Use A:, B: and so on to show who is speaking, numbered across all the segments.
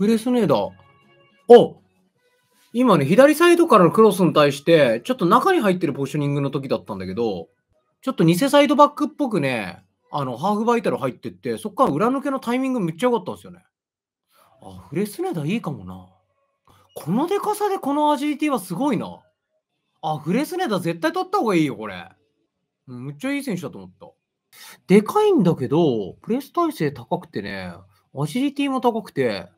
A: フレスネーダー。お今ね、左サイドからのクロスに対して、ちょっと中に入ってるポジショニングの時だったんだけど、ちょっと偽サイドバックっぽくね、あの、ハーフバイタル入ってって、そっから裏抜けのタイミングめっちゃ良かったんですよね。あ、フレスネーダいいかもな。このでかさでこのアジリティはすごいな。あ、フレスネーダ絶対取った方がいいよ、これ。うむっちゃいい選手だと思った。でかいんだけど、プレス体勢高くてね、アジリティも高くて、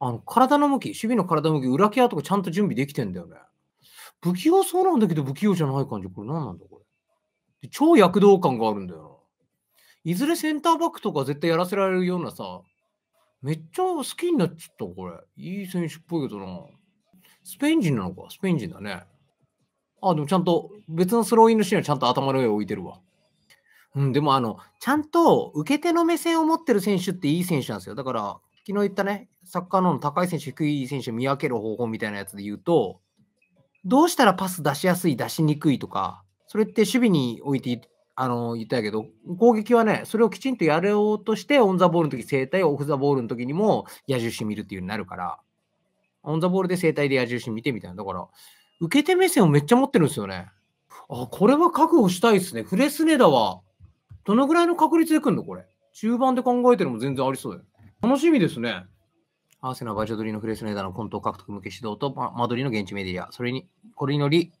A: あの体の向き、守備の体の向き、裏ケアとかちゃんと準備できてんだよね。不器用そうなんだけど、不器用じゃない感じ。これ何なんだ、これ。超躍動感があるんだよな。いずれセンターバックとか絶対やらせられるようなさ、めっちゃ好きになっちゃった、これ。いい選手っぽいけどな。スペイン人なのか、スペイン人だね。あ、でもちゃんと、別のスローインのシーンはちゃんと頭の上を置いてるわ。うん、でもあの、ちゃんと受け手の目線を持ってる選手っていい選手なんですよ。だから、昨日言ったね、サッカーの高い選手、低い選手見分ける方法みたいなやつで言うと、どうしたらパス出しやすい、出しにくいとか、それって守備においてあの言ったけど、攻撃はね、それをきちんとやろうとして、オン・ザ・ボールの時整体、オフ・ザ・ボールの時にも矢印見るっていうようになるから、オン・ザ・ボールで生体で矢印見てみたいな。だから、受け手目線をめっちゃ持ってるんですよね。あ、これは確保したいですね。フレスネだは、どのぐらいの確率で来るのこれ。中盤で考えてるのも全然ありそうだよ。楽しみですね。アーセナル・バジョドリのフレスネーダーのコントを獲得向け指導とマドリの現地メディア、それに、これにより、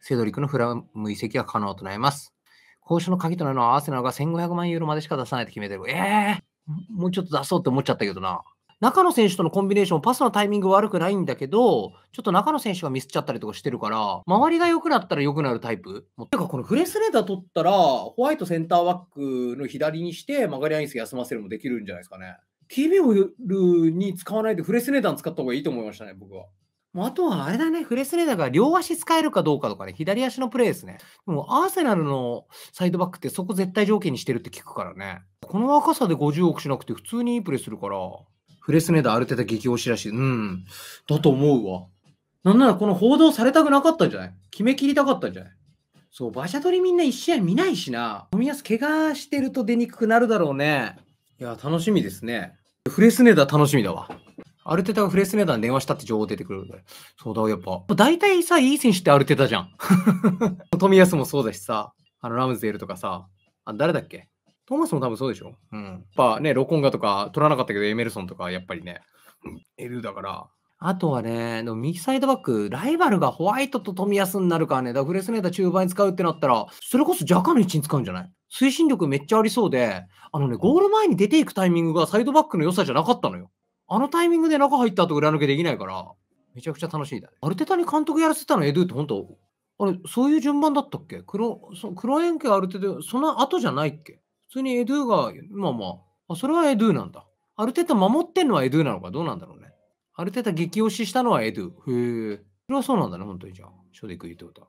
A: セドリックのフラム移籍が可能となります。交渉の鍵となるのはアーセナルが1500万ユーロまでしか出さないと決めてる。ええー、もうちょっと出そうって思っちゃったけどな。中野選手とのコンビネーション、パスのタイミング悪くないんだけど、ちょっと中野選手がミスっちゃったりとかしてるから、周りが良くなったら良くなるタイプ。てか、このフレスレーダー取ったら、ホワイトセンターバックの左にして、マガリアニス休ませるもできるんじゃないですかね。TB オイルに使わないでフレスネダン使った方がいいと思いましたね、僕は。あとはあれだね、フレスネダンが両足使えるかどうかとかね、左足のプレーですね。でもアーセナルのサイドバックってそこ絶対条件にしてるって聞くからね。この若さで50億しなくて普通にいいプレーするから、フレスネダンある程度激推しらしい。うん、だと思うわ。なんならこの報道されたくなかったんじゃない決めきりたかったんじゃないそう、馬車取りみんな一試合見ないしな。や安怪我してると出にくくなるだろうね。いや、楽しみですね。フレスネダー楽しみだわ。アルテタがフレスネダーに電話したって情報出てくるだで。そうだ、やっぱ。大体さ、いい選手ってアルテタじゃん。富 安もそうだしさ、あのラムズデールとかさ、あ誰だっけトーマスも多分そうでしょ。うん。やっぱね、ロコンガとか取らなかったけど、エメルソンとかやっぱりね、エルだから、あとはね、右サイドバック、ライバルがホワイトと富安になるからね、だからフレスネタ中盤に使うってなったら、それこそジャカの位置に使うんじゃない推進力めっちゃありそうで、あのね、ゴール前に出ていくタイミングがサイドバックの良さじゃなかったのよ。あのタイミングで中入った後裏抜けできないから、めちゃくちゃ楽しいだ、ね。アルテタに監督やらせたのエドゥって本当、あれ、そういう順番だったっけ黒、そ黒円形アルテタ、その後じゃないっけ普通にエドゥが、まあまあ、あそれはエドゥなんだ。アルテタ守ってんのはエドゥなのかどうなんだろうね。ある程度激推ししたのはエドゥ。へえ。それはそうなんだね、本当にじゃあ。ショデク言うってことは。